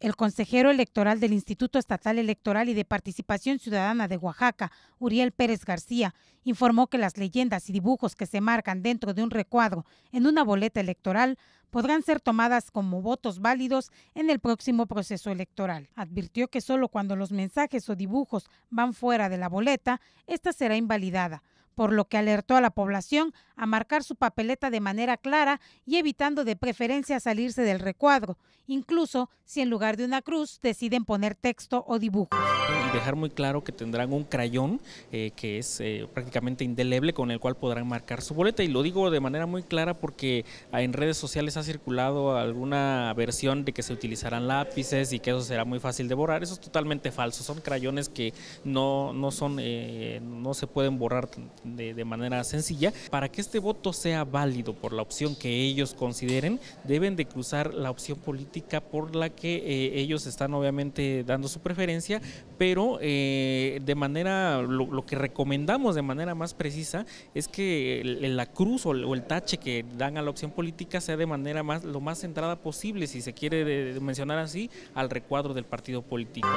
El consejero electoral del Instituto Estatal Electoral y de Participación Ciudadana de Oaxaca, Uriel Pérez García, informó que las leyendas y dibujos que se marcan dentro de un recuadro en una boleta electoral podrán ser tomadas como votos válidos en el próximo proceso electoral. Advirtió que solo cuando los mensajes o dibujos van fuera de la boleta, esta será invalidada por lo que alertó a la población a marcar su papeleta de manera clara y evitando de preferencia salirse del recuadro, incluso si en lugar de una cruz deciden poner texto o dibujo. dejar muy claro que tendrán un crayón eh, que es eh, prácticamente indeleble con el cual podrán marcar su boleta. Y lo digo de manera muy clara porque ah, en redes sociales ha circulado alguna versión de que se utilizarán lápices y que eso será muy fácil de borrar. Eso es totalmente falso. Son crayones que no, no, son, eh, no se pueden borrar de, manera sencilla. Para que este voto sea válido por la opción que ellos consideren, deben de cruzar la opción política por la que eh, ellos están obviamente dando su preferencia, pero eh, de manera, lo, que recomendamos de manera más precisa es que la cruz o el, tache que dan a la opción política sea de manera más, lo más centrada posible, si se quiere mencionar así, al recuadro del partido político.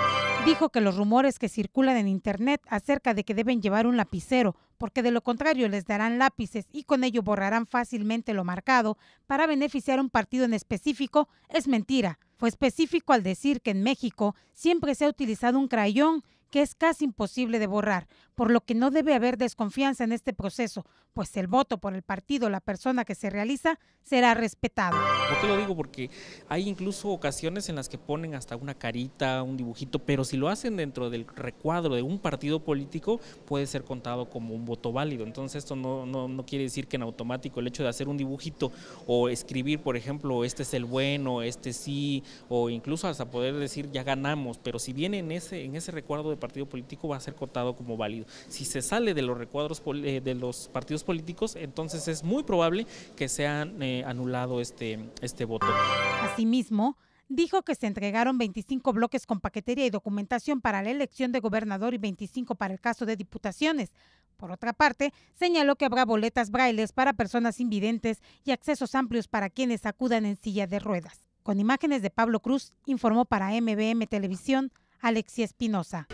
Dijo que los rumores que circulan en Internet acerca de que deben llevar un lapicero porque de lo contrario les darán lápices y con ello borrarán fácilmente lo marcado para beneficiar a un partido en específico, es mentira. Fue específico al decir que en México siempre se ha utilizado un crayón que es casi imposible de borrar, por lo que no debe haber desconfianza en este proceso, pues el voto por el partido o la persona que se realiza será respetado. ¿Por qué lo digo? Porque hay incluso ocasiones en las que ponen hasta una carita, un dibujito, pero si lo hacen dentro del recuadro de un partido político, puede ser contado como un voto válido. Entonces esto no, no, quiere decir que en automático el hecho de hacer un dibujito o escribir, por ejemplo, este es el bueno, este sí, o incluso hasta poder decir ya ganamos, pero si viene en ese, en ese recuadro de partido político va a ser cotado como válido. Si se sale de los recuadros eh, de los partidos políticos, entonces es muy probable que sea eh, anulado este, este voto. Asimismo, dijo que se entregaron 25 bloques con paquetería y documentación para la elección de gobernador y 25 para el caso de diputaciones. Por otra parte, señaló que habrá boletas brailes para personas invidentes y accesos amplios para quienes acudan en silla de ruedas. Con imágenes de Pablo Cruz, informó para MBM Televisión Alexia Espinosa.